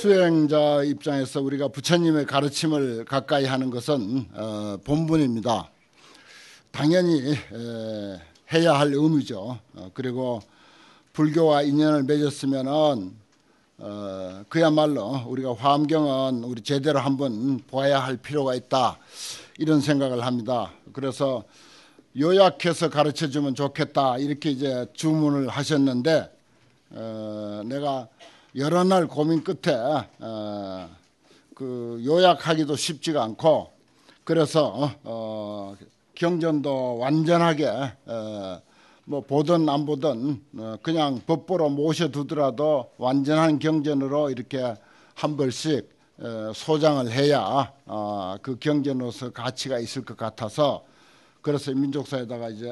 수행자 입장에서 우리가 부처님의 가르침을 가까이 하는 것은 어, 본분입니다. 당연히 에, 해야 할 의무죠. 어, 그리고 불교와 인연을 맺었으면은 어, 그야말로 우리가 화엄경은 우리 제대로 한번 보아야 할 필요가 있다 이런 생각을 합니다. 그래서 요약해서 가르쳐 주면 좋겠다 이렇게 이제 주문을 하셨는데 어, 내가 여러 날 고민 끝에 어, 그 요약하기도 쉽지가 않고 그래서 어, 어, 경전도 완전하게 어, 뭐 보든 안 보든 어, 그냥 법보로 모셔두더라도 완전한 경전으로 이렇게 한 벌씩 어, 소장을 해야 어, 그 경전으로서 가치가 있을 것 같아서 그래서 민족사에다가 이제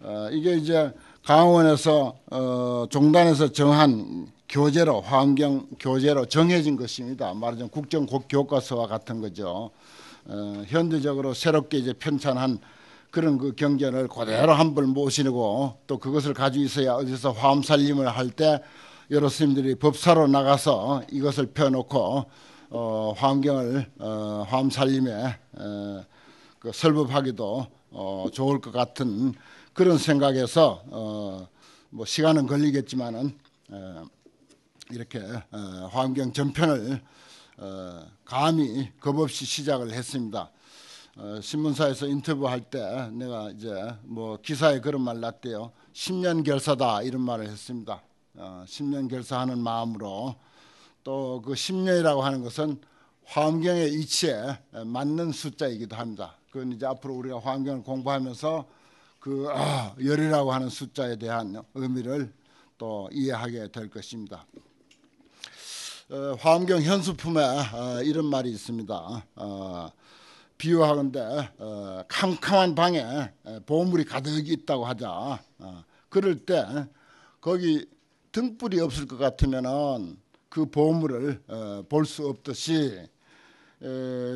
어, 이게 이제 강원에서 어, 종단에서 정한 교재로 환경 교재로 정해진 것입니다. 말하자면 국정 교과서와 같은 거죠. 어, 현대적으로 새롭게 이제 편찬한 그런 그 경전을 그대로 한 번 모시고 또 그것을 가지고 있어야 어디서 화엄 살림을 할 때 여러 스님들이 법사로 나가서 이것을 펴놓고 어, 환경을 어, 화엄 살림에 어, 그 설법하기도 어, 좋을 것 같은 그런 생각에서 어, 뭐 시간은 걸리겠지만은 어, 이렇게 어, 환경 전편을 어, 감히 겁없이 시작을 했습니다. 어, 신문사에서 인터뷰할 때 내가 이제 뭐 기사에 그런 말 났대요. 10년 결사다 이런 말을 했습니다. 10년 결사하는 마음으로 또 그 10년이라고 하는 것은 화경의 이치에 맞는 숫자이기도 합니다. 그건 이제 앞으로 우리가 화경을 공부하면서 그 아, 열이라고 하는 숫자에 대한 의미를 또 이해하게 될 것입니다. 어, 화엄경 현수품에 어, 이런 말이 있습니다. 어, 비유하건대 캄캄한 방에 보물이 가득 있다고 하자. 그럴 때 거기 등불이 없을 것 같으면은 그 보물을 볼 수 없듯이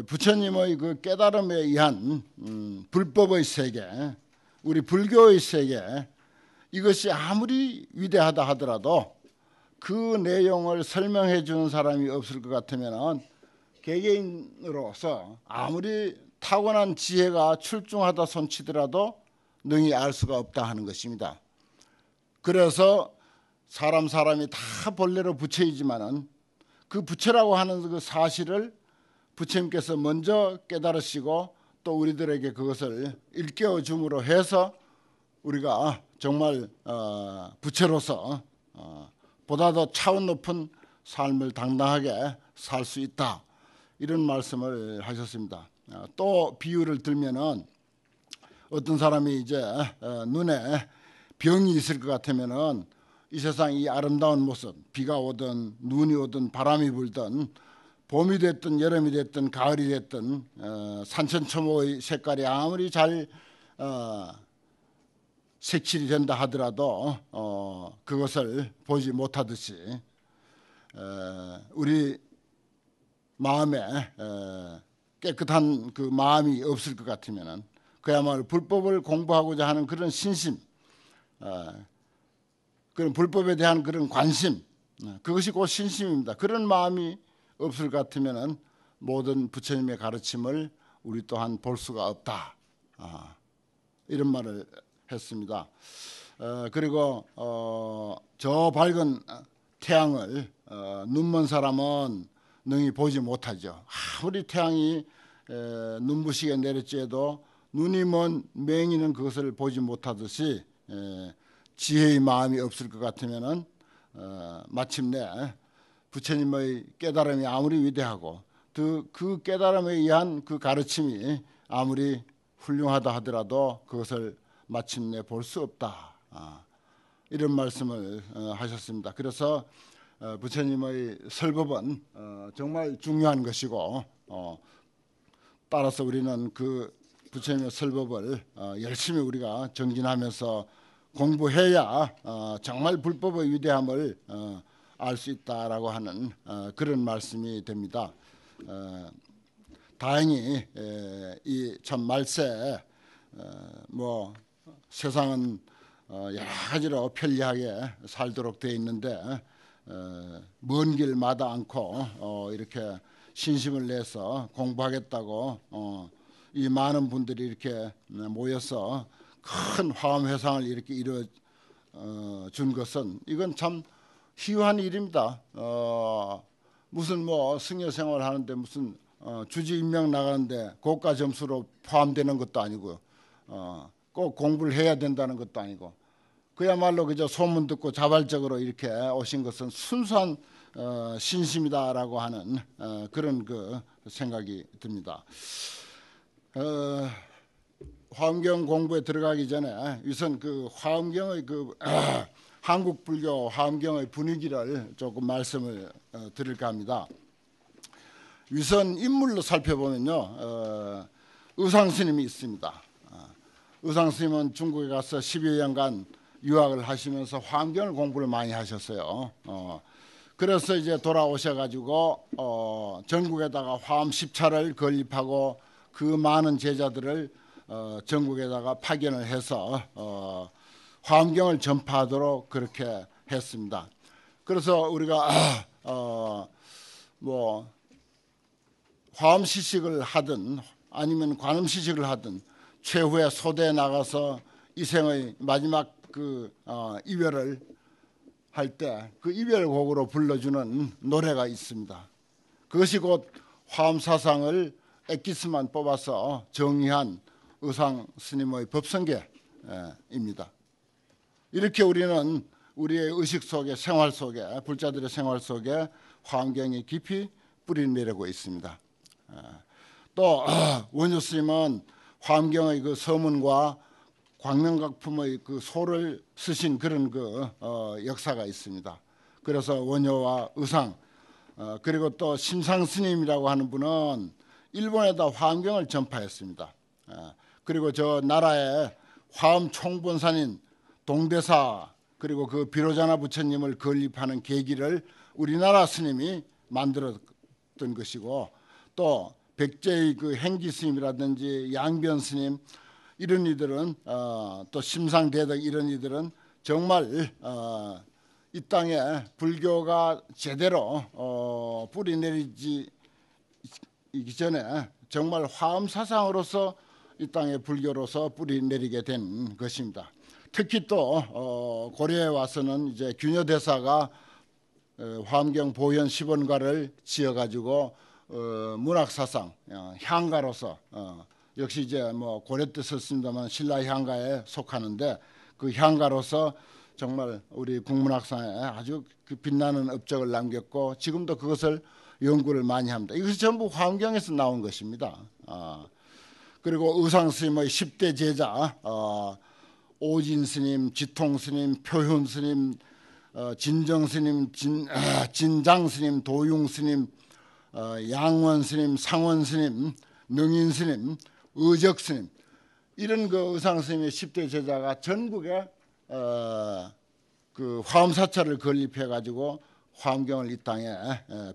부처님의 그 깨달음에 의한 음, 불법의 세계, 우리 불교의 세계 이것이 아무리 위대하다 하더라도 그 내용을 설명해 주는 사람이 없을 것 같으면 개개인으로서 아무리 타고난 지혜가 출중하다 손치더라도 능히 알 수가 없다 하는 것입니다. 그래서 사람 사람이 다 본래로 부처이지만은 그 부처라고 하는 그 사실을 부처님께서 먼저 깨달으시고 또 우리들에게 그것을 일깨워 줌으로 해서 우리가 아, 정말 어, 부처로서 어, 보다 더 차원 높은 삶을 당당하게 살 수 있다. 이런 말씀을 하셨습니다. 아, 또 비유를 들면은 어떤 사람이 이제 어, 눈에 병이 있을 것 같으면은 이 세상 이 아름다운 모습, 비가 오든 눈이 오든 바람이 불든 봄이 됐든 여름이 됐든 가을이 됐든 어, 산천초목의 색깔이 아무리 잘 어, 색칠이 된다 하더라도 어, 그것을 보지 못하듯이 에, 우리 마음에 에, 깨끗한 그 마음이 없을 것 같으면은 그야말로 불법을 공부하고자 하는 그런 신심, 에, 그런 불법에 대한 그런 관심, 어, 그것이 곧 신심입니다. 그런 마음이 없을 것 같으면은 모든 부처님의 가르침을 우리 또한 볼 수가 없다. 아, 이런 말을 했습니다. 어, 그리고 어, 저 밝은 태양을 어, 눈먼 사람은 능히 보지 못하죠. 아무리 태양이 에, 눈부시게 내렸지에도 눈이 먼 맹인은 그것을 보지 못하듯이 에, 지혜의 마음이 없을 것 같으면은 어, 마침내 부처님의 깨달음이 아무리 위대하고 그, 그 깨달음에 의한 그 가르침이 아무리 훌륭하다 하더라도 그것을 마침내 볼 수 없다. 아, 이런 말씀을 어, 하셨습니다. 그래서 어, 부처님의 설법은 어, 정말 중요한 것이고 따라서 우리는 그 부처님의 설법을 열심히 우리가 정진하면서 공부해야 정말 불법의 위대함을 알 수 있다라고 하는 그런 말씀이 됩니다. 다행히 이 참 말세 뭐 세상은 어, 여러 가지로 편리하게 살도록 되어 있는데 어, 먼길 마다 않고 어, 이렇게 신심을 내서 공부하겠다고 이 많은 분들이 이렇게 모여서 큰 화엄 회상을 이렇게 이루어 준 것은 이건 참 희유한 일입니다. 무슨 뭐 승려 생활하는데 무슨 주지 임명 나가는데 고가 점수로 포함되는 것도 아니고요. 꼭 공부를 해야 된다는 것도 아니고 그야말로 그저 소문 듣고 자발적으로 이렇게 오신 것은 순수한 어, 신심이다라고 하는 어, 그런 그 생각이 듭니다. 어, 화엄경 공부에 들어가기 전에 우선 그 화엄경의 그 아, 한국 불교 화엄경의 분위기를 조금 말씀을 어, 드릴까 합니다. 우선 인물로 살펴보면요, 어, 의상 스님이 있습니다. 의상 스님은 중국에 가서 1 2 년간 유학을 하시면서 환경을 공부를 많이 하셨어요. 어, 그래서 이제 돌아오셔가지고 어, 전국에다가 화엄 10차를 건립하고 그 많은 제자들을 어, 전국에다가 파견을 해서 어, 화엄경을 전파하도록 그렇게 했습니다. 그래서 우리가 어, 뭐 화엄 시식을 하든 아니면 관음 시식을 하든 최후의 소대에 나가서 이생의 마지막 그 어, 이별을 할 때 그 이별곡으로 불러주는 노래가 있습니다. 그것이 곧 화엄사상을 엑기스만 뽑아서 정의한 의상 스님의 법성계입니다. 이렇게 우리는 우리의 의식 속에 생활 속에 불자들의 생활 속에 환경이 깊이 뿌리 내리고 있습니다. 또 원효 스님은 환경의그 서문과 광명각품의 그 소를 쓰신 그런 그 어, 역사가 있습니다. 그래서 원효와 의상 어, 그리고 또 심상 스님이라고 하는 분은 일본에다 환경을 전파했습니다. 예, 그리고 저 나라의 화엄 총본산인 동대사 그리고 그 비로자나 부처님을 건립하는 계기를 우리나라 스님이 만들었던 것이고 또 백제의 그 행기 스님이라든지 양변 스님 이런 이들은 어, 또 심상대덕 이런 이들은 정말 어, 이 땅에 불교가 제대로 어, 뿌리 내리지 이기 전에 정말 화엄 사상으로서 이 땅에 불교로서 뿌리 내리게 된 것입니다. 특히 또 어, 고려에 와서는 이제 균여대사가 화엄경 보현 시본가를 지어가지고 어, 문학 사상 어, 향가로서 어, 역시 이제 뭐 고려 때 썼습니다만 신라 향가에 속하는데 그 향가로서 정말 우리 국문학상에 아주 그 빛나는 업적을 남겼고 지금도 그것을 연구를 많이 합니다. 이것이 전부 환경에서 나온 것입니다. 아, 그리고 의상 스님의 10대 제자 어, 오진 스님, 지통 스님, 표현 스님, 어, 진정 스님, 진, 아, 진장 스님, 도용 스님 어, 양원 스님, 상원 스님, 능인 스님, 의적 스님 이런 그 의상 스님의 10대 제자가 전국에 어, 그 화엄사찰을 건립해 가지고 화엄경을 이 땅에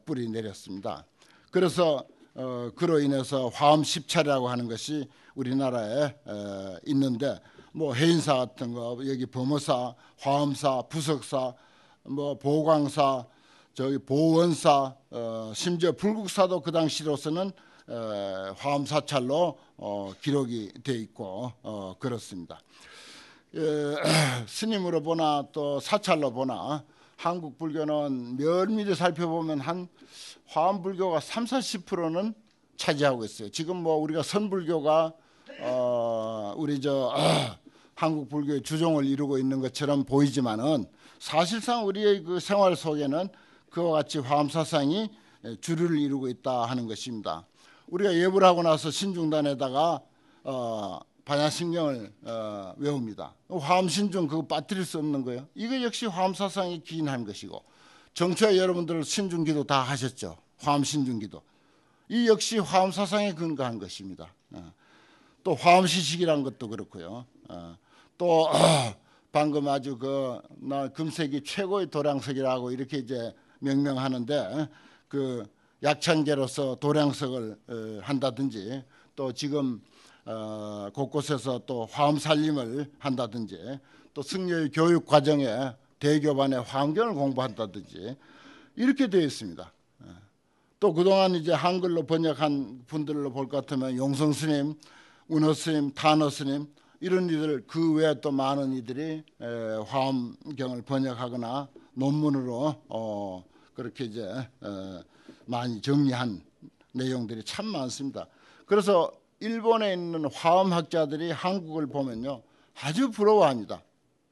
뿌리 내렸습니다. 그래서 어, 그로 인해서 화엄 십차라고 하는 것이 우리나라 에, 있는데 뭐 해인사 같은 거 여기 범어사, 화엄사, 부석사, 뭐 보광사, 저기 보원사 어, 심지어 불국사도 그 당시로서는 어, 화엄사찰로 어, 기록이 돼 있고 어, 그렇습니다. 에, 예, 스님으로 보나 또 사찰로 보나 한국 불교는 면밀히 살펴보면 한 화엄 불교가 3, 40%는 차지하고 있어요. 지금 뭐 우리가 선불교가 어, 우리 저 어, 한국 불교의 주종을 이루고 있는 것처럼 보이지만은 사실상 우리의 그 생활 속에는 그와 같이 화엄 사상이 주류를 이루고 있다 하는 것입니다. 우리가 예불 하고 나서 신중단에다가 어, 반야신경을 어, 외웁니다. 화엄 신중 그거 빠뜨릴 수 없는 거예요. 이거 역시 화엄 사상이 기인한 것이고 정초에 여러분들 신중기도 다 하셨죠. 화엄 신중기도 이 역시 화엄 사상에 근거한 것입니다. 어. 또 화엄 시식이란 것도 그렇고요. 어. 또 방금 아주 그나 금색이 최고의 도량색이라고 이렇게 이제 명명하는데 그 약창제로서 도량석을 어, 한다든지 또 지금 어, 곳곳에서 또 화엄 살림을 한다든지 또 승려의 교육 과정에 대교반의 환경을 공부한다든지 이렇게 되어 있습니다. 예. 또 그동안 이제 한글로 번역한 분들로 볼 것 같으면 용성 스님, 운호 스님, 탄호 스님 이런 이들 그 외에 또 많은 이들이 화엄경을 번역하거나 논문으로 어 그렇게 이제 어, 많이 정리한 내용들이 참 많습니다. 그래서 일본에 있는 화엄학자들이 한국을 보면요 아주 부러워합니다.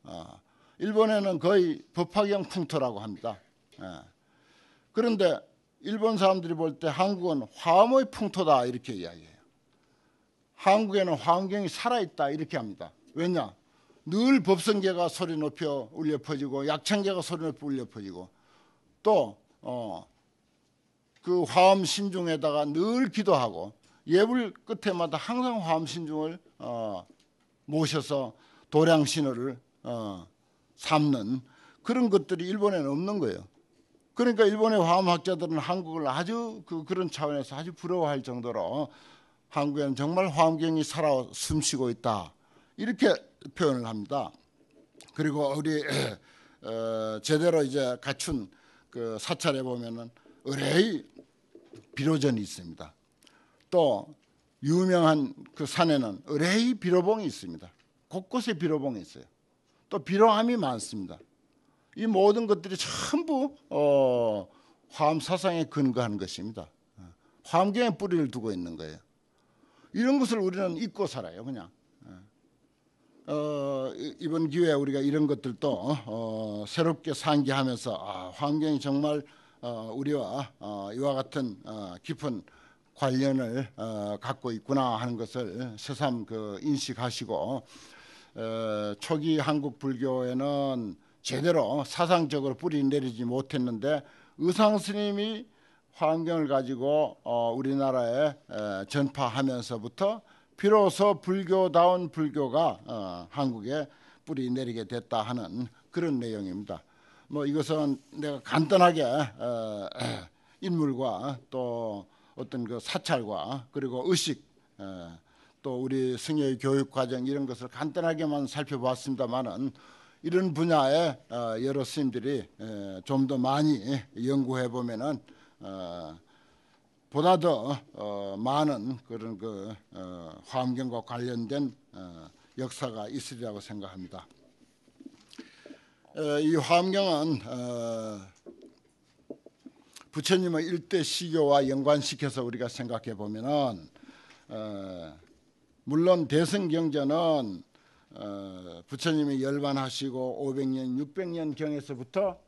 어, 일본에는 거의 법학형 풍토라고 합니다. 예. 그런데 일본 사람들이 볼 때 한국은 화엄의 풍토다 이렇게 이야기해요. 한국에는 환경이 살아있다 이렇게 합니다. 왜냐? 늘 법성계가 소리 높여 울려 퍼지고 약창계가 소리 높여 울려 퍼지고 또어 그 화엄 신중에다가 늘 기도하고 예불 끝에마다 항상 화엄 신중을 어 모셔서 도량 신호를 어 삼는 그런 것들이 일본에는 없는 거예요. 그러니까 일본의 화엄학자들은 한국을 아주 그 그런 차원에서 아주 부러워할 정도로 한국에는 정말 화엄경이 살아 숨쉬고 있다. 이렇게 표현을 합니다. 그리고 우리 어, 제대로 이제 갖춘 그 사찰에 보면은 의뢰의 비로전이 있습니다. 또 유명한 그 산에는 의뢰의 비로봉이 있습니다. 곳곳에 비로봉이 있어요. 또 비로함이 많습니다. 이 모든 것들이 전부 어, 화엄 사상에 근거한 것입니다. 화엄경에 뿌리를 두고 있는 거예요. 이런 것을 우리는 잊고 살아요, 그냥. 어, 이번 기회에 우리가 이런 것들도 어, 새롭게 상기하면서 아, 환경이 정말 어, 우리와 어, 이와 같은 어, 깊은 관련을 어, 갖고 있구나 하는 것을 새삼 그 인식하시고 어, 초기 한국 불교에는 제대로 사상적으로 뿌리 내리지 못했는데 의상 스님이 환경을 가지고 어, 우리나라에 에, 전파하면서부터 비로소 불교다운 불교가 어, 한국에 뿌리 내리게 됐다 하는 그런 내용입니다. 뭐 이것은 내가 간단하게 어, 인물과 또 어떤 그 사찰과 그리고 의식 어, 또 우리 승려의 교육 과정 이런 것을 간단하게만 살펴보습니다만은 이런 분야에 어, 여러 스님들이 좀 더 많이 연구해 보면은 어, 보다 더 어, 많은 그런 그 어, 화엄경과 관련된 어, 역사가 있으리라고 생각합니다. 에, 어, 이 화엄경은 어, 부처님의 일대 시교와 연관시켜서 우리가 생각해 보면은 어, 물론 대승경전은 부처님이 열반하시고 500년, 600년 경에서부터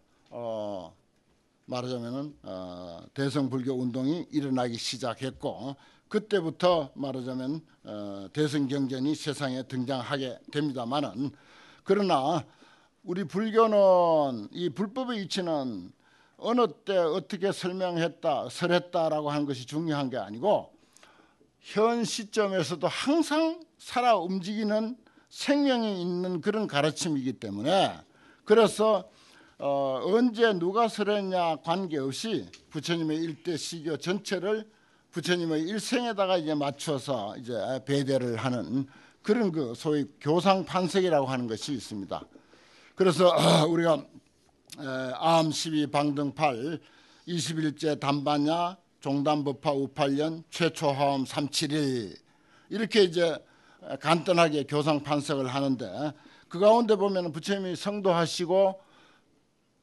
말하자면은 어, 대승불교 운동이 일어나기 시작했고 어, 그때부터 말하자면 어, 대승경전이 세상에 등장하게 됩니다만은 그러나 우리 불교는 이 불법의 이치는 어느 때 어떻게 설명했다 설했다라고 하는 것이 중요한 게 아니고 현 시점에서도 항상 살아 움직이는 생명이 있는 그런 가르침이기 때문에 그래서 어, 언제 누가 설했냐 관계없이 부처님의 일대 시교 전체를 부처님의 일생에다가 이제 맞춰서 이제 배대를 하는 그런 그 소위 교상 판석이라고 하는 것이 있습니다. 그래서 어, 우리가 아암 12 방등팔 21제 담반야 종단법화 5 8년 최초화엄 371 이렇게 이제 간단하게 교상 판석을 하는데 그 가운데 보면 부처님이 성도하시고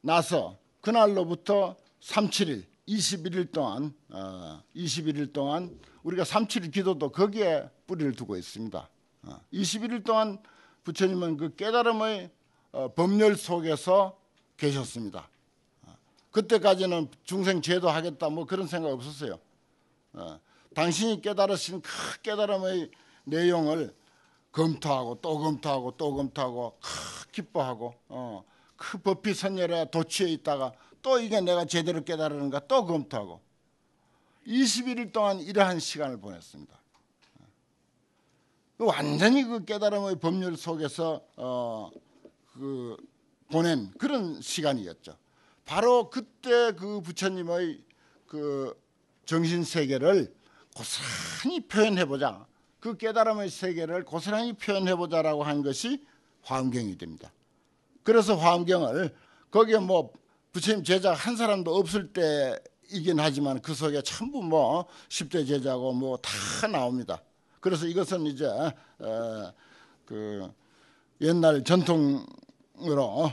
나서 그날로부터 37일 21일 동안 어, 21일 동안 우리가 37일 기도도 거기에 뿌리를 두고 있습니다. 어, 21일 동안 부처님은 그 깨달음의 어, 법률 속에서 계셨습니다. 어, 그때까지는 중생 제도하겠다 뭐 그런 생각 없었어요. 어, 당신이 깨달으신 그 깨달음의 내용을 검토하고 또 검토하고 또 검토하고 기뻐하고 어, 그 법비 선열라 도취에 있다가 또 이게 내가 제대로 깨달으는가 또 검토하고 21일 동안 이러한 시간을 보냈습니다. 그 완전히 그 깨달음의 법률 속에서 어, 그 보낸 그런 시간이었죠. 바로 그때 그 부처님의 그 정신 세계를 고스란히 표현해 보자. 그 깨달음의 세계를 고스란히 표현해 보자라고 한 것이 화엄경이 됩니다. 그래서 화엄경을 거기에 뭐 부처님 제자 한 사람도 없을 때이긴 하지만 그 속에 전부 뭐 10대 제자고 뭐 다 나옵니다. 그래서 이것은 이제 어, 그 옛날 전통으로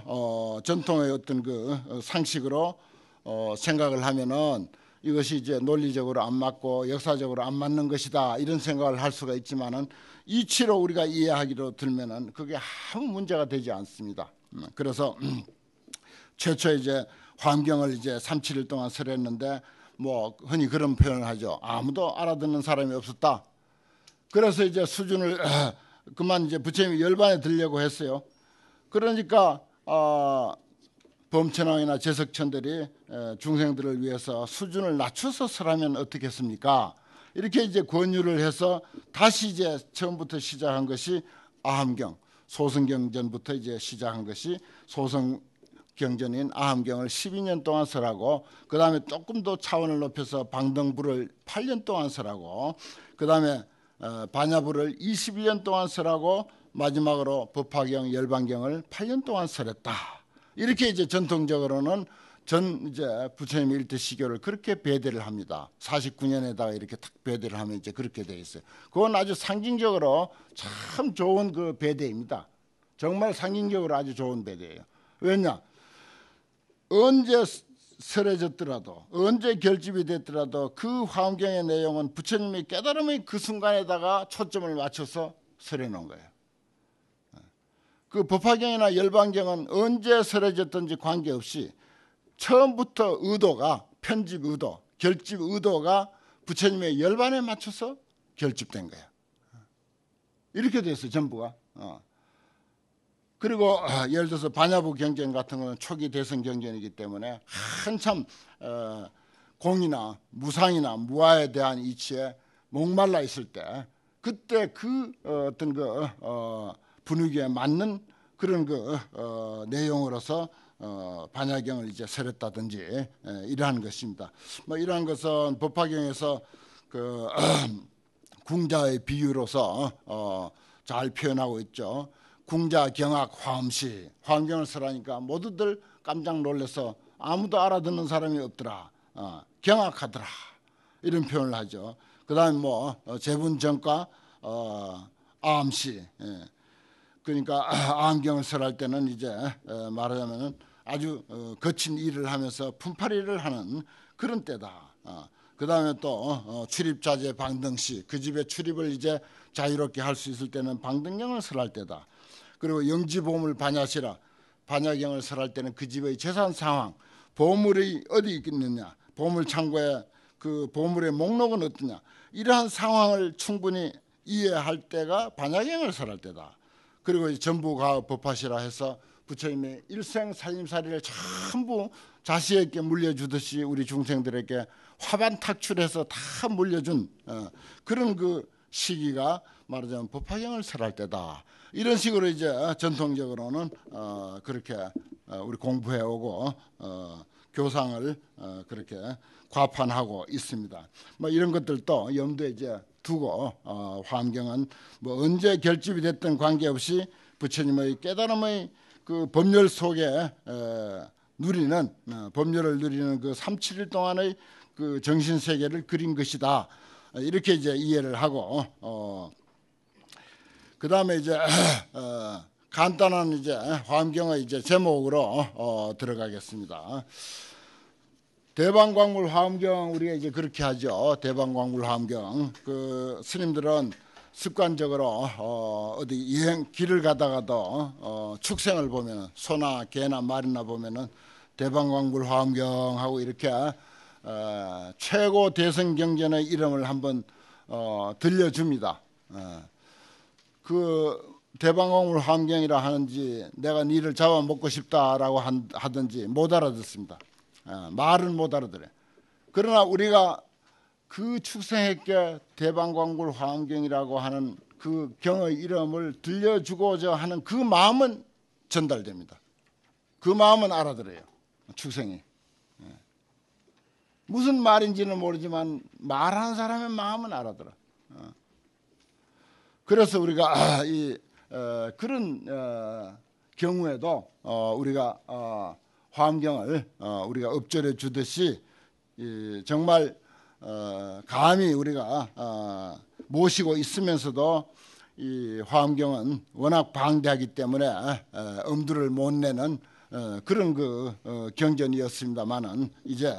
어, 전통의 어떤 그 어, 상식으로 어, 생각을 하면은 이것이 이제 논리적으로 안 맞고 역사적으로 안 맞는 것이다 이런 생각을 할 수가 있지만은 이치로 우리가 이해하기로 들면은 그게 아무 문제가 되지 않습니다. 그래서 최초 이제 환경을 이제 37일 동안 설했는데 뭐 흔히 그런 표현을 하죠. 아무도 알아듣는 사람이 없었다. 그래서 이제 수준을 그만 이제 부처님이 열반에 들려고 했어요. 그러니까 어, 범천왕이나 제석천들이 중생들을 위해서 수준을 낮춰서 설하면 어떻겠습니까? 이렇게 이제 권유를 해서 다시 이제 처음부터 시작한 것이 아함경. 소승경전부터 이제 시작한 것이 소승 경전인 아함경을 12년 동안 설하고 그 다음에 조금 더 차원을 높여서 방등부를 8년 동안 설하고 그 다음에 어, 반야부를 21년 동안 설하고 마지막으로 법화경 열반경을 8년 동안 설했다. 이렇게 이제 전통적으로는 전 이제 부처님 일대 시교를 그렇게 배대를 합니다. 49년에다가 이렇게 탁 배대를 하면 이제 그렇게 돼 있어요. 그건 아주 상징적으로 참 좋은 그 배대입니다. 정말 상징적으로 아주 좋은 배대예요. 왜냐? 언제 설해졌더라도 언제 결집이 됐더라도 그환경의 내용은 부처님이 깨달음의 그 순간에다가 초점을 맞춰서 설해 놓은 거예요. 그 법화경이나 열반경은 언제 설해졌든지 관계없이 처음부터 의도가 편집 의도, 결집 의도가 부처님의 열반에 맞춰서 결집된 거예요. 이렇게 돼서 전부가. 어. 그리고 어, 예를 들어서 반야부 경전 같은 거는 초기 대선 경전이기 때문에 한참 어, 공이나 무상이나 무아에 대한 이치에 목말라 있을 때 그때 그 어, 떤그 어, 분위기에 맞는 그런 그 어, 내용으로서 어, 반야경을 이제 세했다든지 에, 예, 이러한 것입니다. 뭐 이러한 것은 법화경에서 그 궁자의 비유로서 어, 잘 표현하고 있죠. 궁자 경악 화음시환경을 쓰라니까 모두들 깜짝 놀래서 아무도 알아듣는 사람이 없더라. 어, 경악하더라 이런 표현을 하죠. 그다음 뭐 어, 재분정과 어, 암시 예. 그러니까 암경을 설할 때는 이제 에, 말하자면은 아주 어, 거친 일을 하면서 품팔이를 하는 그런 때다. 어, 어, 그 다음에 또 출입자재 방등시 그 집에 출입을 이제 자유롭게 할 수 있을 때는 방등령을 설할 때다. 그리고 영지보물 반야시라 반야경을 설할 때는 그 집의 재산 상황 보물이 어디 있겠느냐 보물 창고에 그 보물의 목록은 어떠냐 이러한 상황을 충분히 이해할 때가 반야경을 설할 때다. 그리고 전부가 법하시라 해서 부처님의 일생 살림살이를 전부 자식에게 물려주듯이 우리 중생들에게 화반탁출해서 다 물려준 어, 그런 그 시기가 말하자면 법화경을 설할 때다. 이런 식으로 이제 어, 전통적으로는 어, 그렇게 우리 공부해오고 교상을 그렇게 과판하고 있습니다. 뭐 이런 것들도 염두에 이제 두고 환경은뭐 언제 결집이 됐든 관계없이 부처님의 깨달음의 그 법률 속에 누리는 어, 법률을 누리는 그 3, 7일 동안의 그 정신 세계를 그린 것이다. 이렇게 이제 이해를 하고 어, 어. 그 다음에 이제 어, 간단한 이제 환경의 이제 제목으로 어, 어, 들어가겠습니다. 대방광물 화엄경 우리가 이제 그렇게 하죠. 대방광물 화엄경 그 스님들은 습관적으로 어, 어디 여행 길을 가다가도 어, 축생을 보면은 소나 개나 말이나 보면은 대방광굴 화엄경하고 이렇게 어, 최고 대성 경전의 이름을 한번 어, 들려줍니다. 어, 그 대방광굴 환경이라 하는지 내가 니를 잡아먹고 싶다라고 한, 하든지 못 알아듣습니다. 어, 말은 못 알아들어요. 그러나 우리가 그 축생에게 대방광굴 화엄경이라고 하는 그 경의 이름을 들려주고자 하는 그 마음은 전달됩니다. 그 마음은 알아들어요. 축생이. 예. 무슨 말인지는 모르지만 말한 사람의 마음은 알아들어. 어. 그래서 우리가 아, 이 어, 그런 어, 경우에도 우리가 화엄경을 우리가 읊조려 주듯이 정말 어, 감히 우리가 어, 모시고 있으면서도 이 화엄경은 워낙 방대하기 때문에 어, 엄두를 못 내는 어, 그런 그 어, 경전이었습니다만은 이제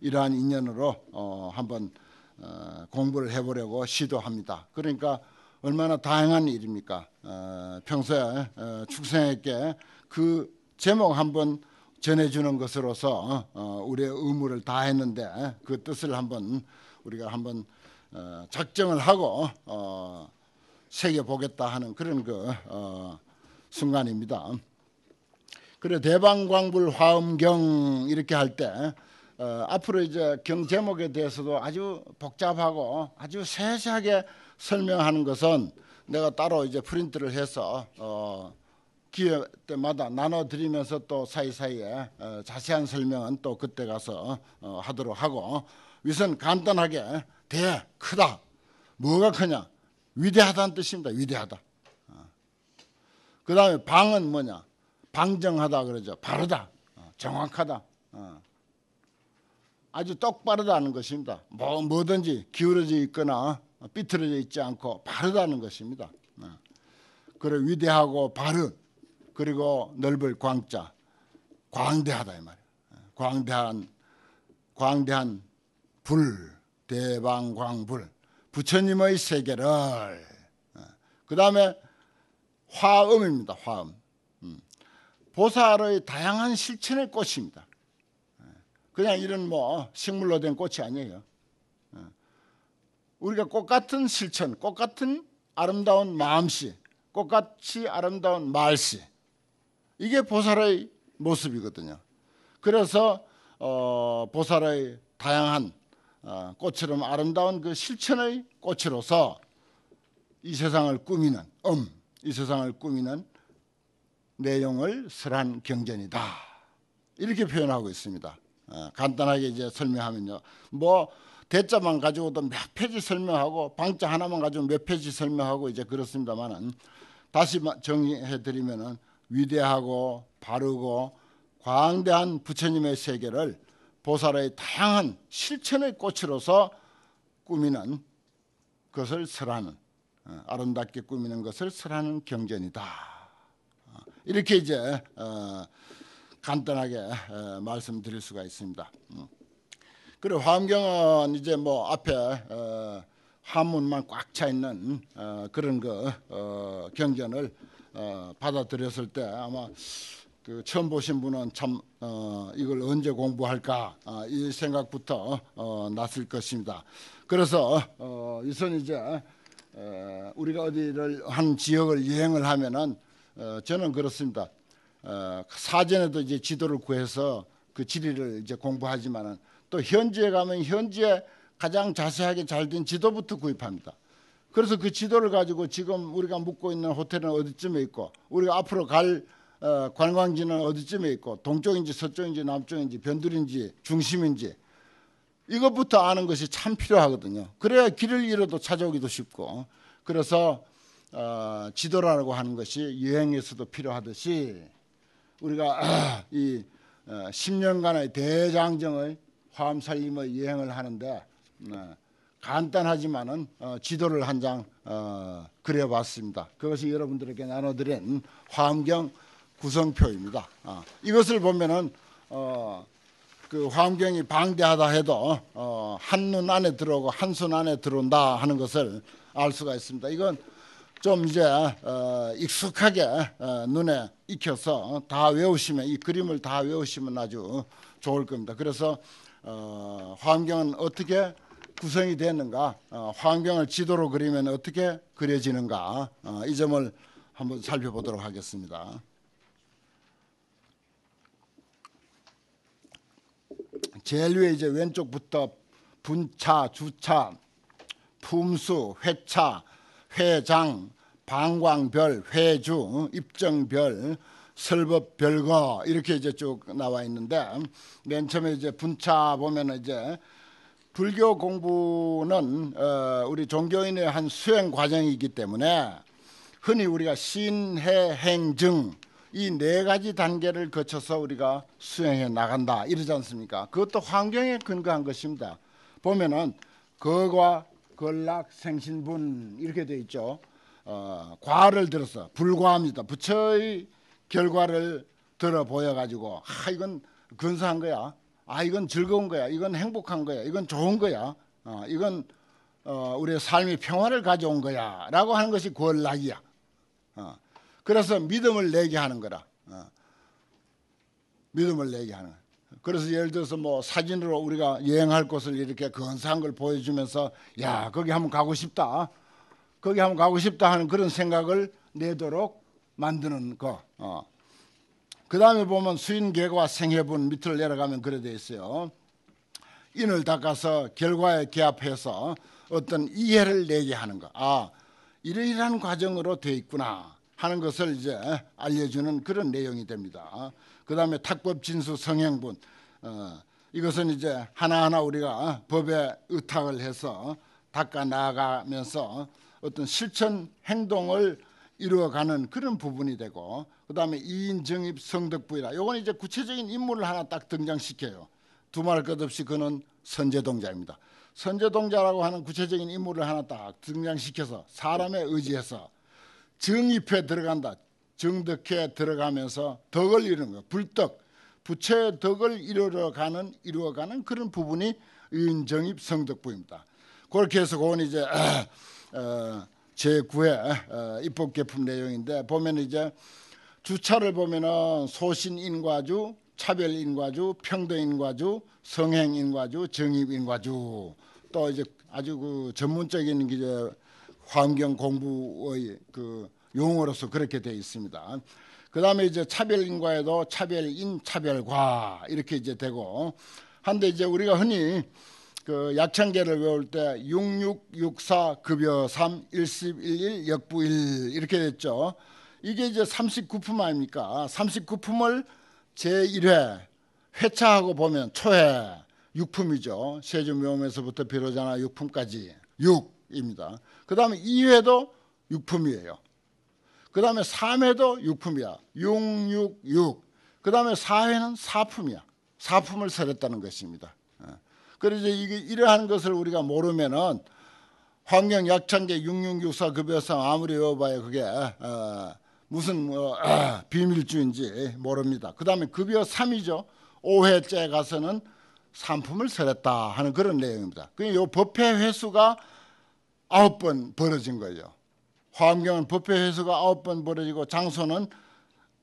이러한 인연으로 한번 공부를 해보려고 시도합니다. 그러니까 얼마나 다양한 일입니까? 평소에 축생에게 그 제목 한번 전해주는 것으로서 어, 어, 우리의 의무를 다했는데 어, 그 뜻을 한번 우리가 한번 작정을 하고 새겨 보겠다 하는 그런 그 순간입니다. 그래 대방광불 화엄경 이렇게 할 때 앞으로 이제 경 제목에 대해서도 아주 복잡하고 아주 세세하게 설명하는 것은 내가 따로 이제 프린트를 해서 어, 기회 때마다 나눠드리면서 또 사이사이에 어, 자세한 설명은 또 그때 가서 어, 하도록 하고 위선 간단하게 대 크다 뭐가 크냐 위대하다는 뜻입니다 위대하다 어. 그 다음에 방은 뭐냐 방정하다 그러죠 바르다 정확하다 아주 똑바르다는 것입니다 뭐, 뭐든지 기울어져 있거나 삐뚤어져 있지 않고 바르다는 것입니다 그래 위대하고 바른 그리고 넓을 광자 광대하다 이 말이에요. 광대한 광대한 불 대방광불 부처님의 세계를 어. 그 다음에 화음입니다. 화음 음. 보살의 다양한 실천의 꽃입니다. 어. 그냥 이런 뭐 식물로 된 꽃이 아니에요. 어. 우리가 꽃 같은 실천, 꽃 같은 아름다운 마음씨, 꽃같이 아름다운 말씨 이게 보살의 모습이거든요. 그래서 어, 보살의 다양한 어, 꽃처럼 아름다운 그 실천의 꽃으로서 이 세상을 꾸미는 음, 이 세상을 꾸미는 내용을 설한 경전이다. 이렇게 표현하고 있습니다. 어, 간단하게 이제 설명하면요. 뭐 대자만 가지고도 몇 페이지 설명하고 방자 하나만 가지고 몇 페이지 설명하고 이제 그렇습니다만은 다시 정리해 드리면은 위대하고 바르고 광대한 부처님의 세계를 보살의 다양한 실천의 꽃으로서 꾸미는 것을 설하는 어, 아름답게 꾸미는 것을 설하는 경전이다. 어, 이렇게 이제 어, 간단하게 말씀드릴 수가 있습니다. 음. 그리고 화엄경은 이제 뭐 앞에 한문만 꽉 차 있는 그런 그 경전을 어, 받아들였을 때 아마 그 처음 보신 분은 참 어, 이걸 언제 공부할까 어, 이 생각부터 어, 어, 났을 것입니다. 그래서 어, 우선 이제 어, 우리가 어디를 한 지역을 여행을 하면은 어, 저는 그렇습니다. 어, 사전에도 이제 지도를 구해서 그 지리를 이제 공부하지만은 또 현지에 가면 현지에 가장 자세하게 잘 된 지도부터 구입합니다. 그래서 그 지도를 가지고 지금 우리가 묵고 있는 호텔은 어디쯤에 있고 우리가 앞으로 갈 어, 관광지는 어디쯤에 있고 동쪽인지 서쪽인지 남쪽인지 변두리인지 중심인지 이것부터 아는 것이 참 필요하거든요. 그래야 길을 잃어도 찾아오기도 쉽고 그래서 어, 지도라고 하는 것이 여행에서도 필요하듯이 우리가 이 어, 10년간의 대장정의 화암살림의 여행을 하는데 어, 간단하지만은 어, 지도를 한장 어, 그려봤습니다. 그것이 여러분들에게 나눠드린 화엄경 구성표입니다. 어, 이것을 보면은 어, 그 화엄경이 방대하다 해도 어, 한눈 안에 들어오고 한 손 안에 들어온다 하는 것을 알 수가 있습니다. 이건 좀 이제 어, 익숙하게 눈에 익혀서 다 외우시면 이 그림을 다 외우시면 아주 좋을 겁니다. 그래서 화엄경은 어떻게 구성이 되는가 었 어, 환경을 지도로 그리면 어떻게 그려지는가 어, 이 점을 한번 살펴보도록 하겠습니다. 제일 위에 이제 왼쪽부터 분차, 주차, 품수, 회차, 회장, 방광별, 회주, 입정별, 설법별거 이렇게 이제 쭉 나와 있는데 맨 처음에 이제 분차 보면 이제 불교 공부는 어, 우리 종교인의 한 수행 과정이기 때문에 흔히 우리가 신해행증 이 네 가지 단계를 거쳐서 우리가 수행해 나간다 이러지 않습니까? 그것도 환경에 근거한 것입니다. 보면은 거과 걸락 생신분 이렇게 돼 있죠. 어, 과를 들어서 불과합니다. 부처의 결과를 들어 보여 가지고 아 이건 근사한 거야. 아 이건 즐거운 거야, 이건 행복한 거야, 이건 좋은 거야, 어, 이건 어, 우리의 삶이 평화를 가져온 거야라고 하는 것이 권락이야 어, 그래서 믿음을 내게 하는 거라. 어, 믿음을 내게 하는. 거야. 그래서 예를 들어서 뭐 사진으로 우리가 여행할 곳을 이렇게 건사한 걸 보여주면서 야 거기 한번 가고 싶다. 거기 한번 가고 싶다 하는 그런 생각을 내도록 만드는 거. 어. 그 다음에 보면 수인계과 생해분 밑으로 내려가면 그래 돼 있어요. 인을 닦아서 결과에 기합해서 어떤 이해를 내게 하는 거. 아, 이러이러한 과정으로 돼 있구나 하는 것을 이제 알려주는 그런 내용이 됩니다. 그 다음에 탁법 진수 성행분. 어, 이것은 이제 하나하나 우리가 법에 의탁을 해서 닦아 나가면서 어떤 실천 행동을 이루어가는 그런 부분이 되고 그다음에 이인 정입 성덕부이라 요건 이제 구체적인 인물을 하나 딱 등장시켜요. 두말 끝없이 그는 선제동자입니다. 선제동자라고 하는 구체적인 인물을 하나 딱 등장시켜서 사람에 의지해서 정입에 들어간다. 정덕에 들어가면서 덕을 이루는 거 불덕 부채 덕을 이루러 가는 이루어가는 그런 부분이 인정입 성덕부입니다. 그렇게 해서 그건 이제 어, 제9회 어, 입법 개품 내용인데 보면 이제 주 차를 보면은 소신인과주, 차별인과주, 평등인과주, 성행인과주, 정입인과주 또 이제 아주 그 전문적인 이제 환경 공부의 그 용어로서 그렇게 되어 있습니다. 그 다음에 이제 차별인과에도 차별인, 차별과 이렇게 이제 되고 한데 이제 우리가 흔히 그 약창계를 외울 때 6664 급여 3 1011 역부 1 이렇게 됐죠. 이게 이제 39품 아닙니까? 39품을 아, 제1회 회차하고 보면 초회 6품이죠. 세종묘음에서부터 비로자나 6품까지 6입니다. 그 다음에 2회도 6품이에요. 그 다음에 3회도 6품이야. 6, 6, 6. 그 다음에 4회는 4품이야. 4품을 세렸다는 것입니다. 예. 그래서 이게 이러한 것을 우리가 모르면은 환경 약창계 6664급여상 아무리 외워봐야 그게 어, 무슨 뭐, 아, 비밀주인지 모릅니다. 그 다음에 급여 3이죠. 5회째 가서는 상품을 세했다 하는 그런 내용입니다. 그요 법회 횟수가 9번 벌어진 거죠. 화엄경은 법회 횟수가 9번 벌어지고 장소는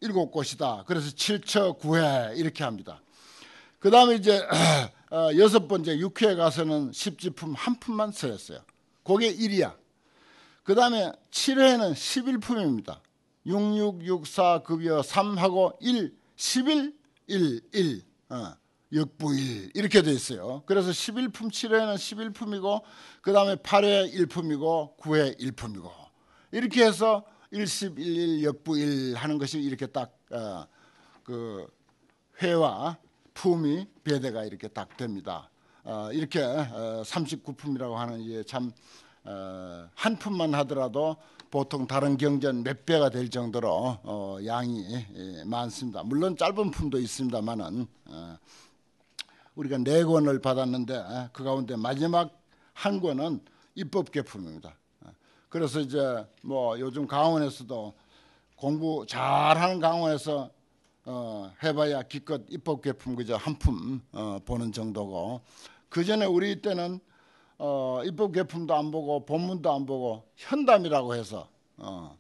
7곳이다. 그래서 7처 9회 이렇게 합니다. 그 다음에 이제 아, 여섯 번째 6회에 가서는 10지품 한 푼만 설했어요. 그게 1이야. 그 다음에 7회는 11품입니다. 6664 급여 3하고 1, 11, 1, 1. 어, 역부일 이렇게 돼 있어요. 그래서 11품 7회는 11품이고 그 다음에 8회 1품이고 9회 1품이고 이렇게 해서 111 역부일 하는 것이 이렇게 딱그 어, 회와 품이 배대가 이렇게 딱 됩니다. 어, 이렇게 어, 39품이라고 하는 이게 참한 어, 품만 하더라도 보통 다른 경전 몇 배가 될 정도로 어, 양이 예, 많습니다. 물론 짧은 품도 있습니다만은 어, 우리가 네 권을 받았는데 어, 그 가운데 마지막 한 권은 입법 개품입니다. 어, 그래서 이제 뭐 요즘 강원에서도 공부 잘하는 강원에서 어, 해봐야 기껏 입법 개품 그저 한품 보는 정도고 그 전에 우리 때는 어, 입법 개품도 안 보고 본문도 안 보고 현담이라고 해서 어,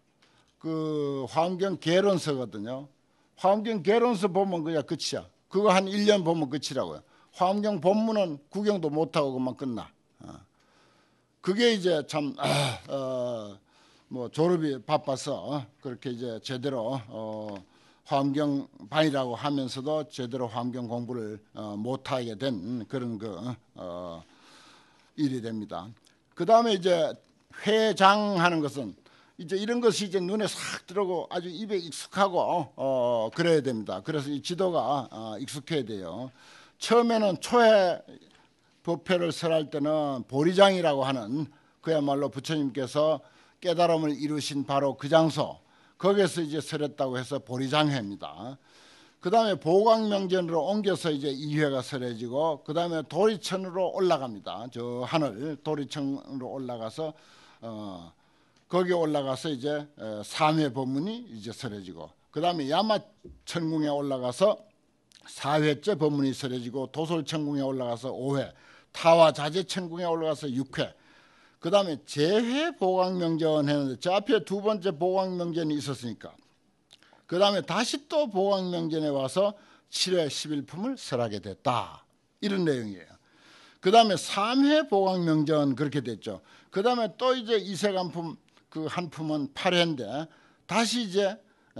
그 화엄경 개론서거든요. 화엄경 개론서 보면 그냥 끝이야. 그거 한 1년 보면 끝이라고요. 화엄경 본문은 구경도 못하고 그만 끝나. 어. 그게 이제 참, 아, 어, 뭐 졸업이 바빠서 어, 그렇게 이제 제대로 어, 화경반이라고 하면서도 제대로 환경 공부를 어, 못하게 된 그런 그, 어, 일이 됩니다. 그 다음에 이제 회장하는 것은 이제 이런 것이 이제 눈에 싹 들어오고 아주 입에 익숙하고 어, 그래야 됩니다. 그래서 이 지도가 어, 익숙해야 돼요. 처음에는 초회 법회를 설할 때는 보리장이라고 하는 그야말로 부처님께서 깨달음을 이루신 바로 그 장소 거기에서 이제 설했다고 해서 보리장회입니다. 그 다음에 보광명전으로 옮겨서 이제 이회가 설해지고 그 다음에 도리천으로 올라갑니다. 저 하늘 도리천으로 올라가서 어, 거기 올라가서 이제 3회 법문이 이제 설해지고 그 다음에 야마천궁에 올라가서 4회째 법문이 설해지고 도솔천궁에 올라가서 5회 타와자재천궁에 올라가서 6회 그 다음에 재회 보광명전 했는데 저 앞에 두 번째 보광명전이 있었으니까 그 다음에 다시 또 보광명전에 와서 7회 11품을 설하게 됐다. 이런 내용이에요. 그 다음에 3회 보광명전 그렇게 됐죠. 그 다음에 또 이제 이세간품 그한 품은 8회인데 다시 이제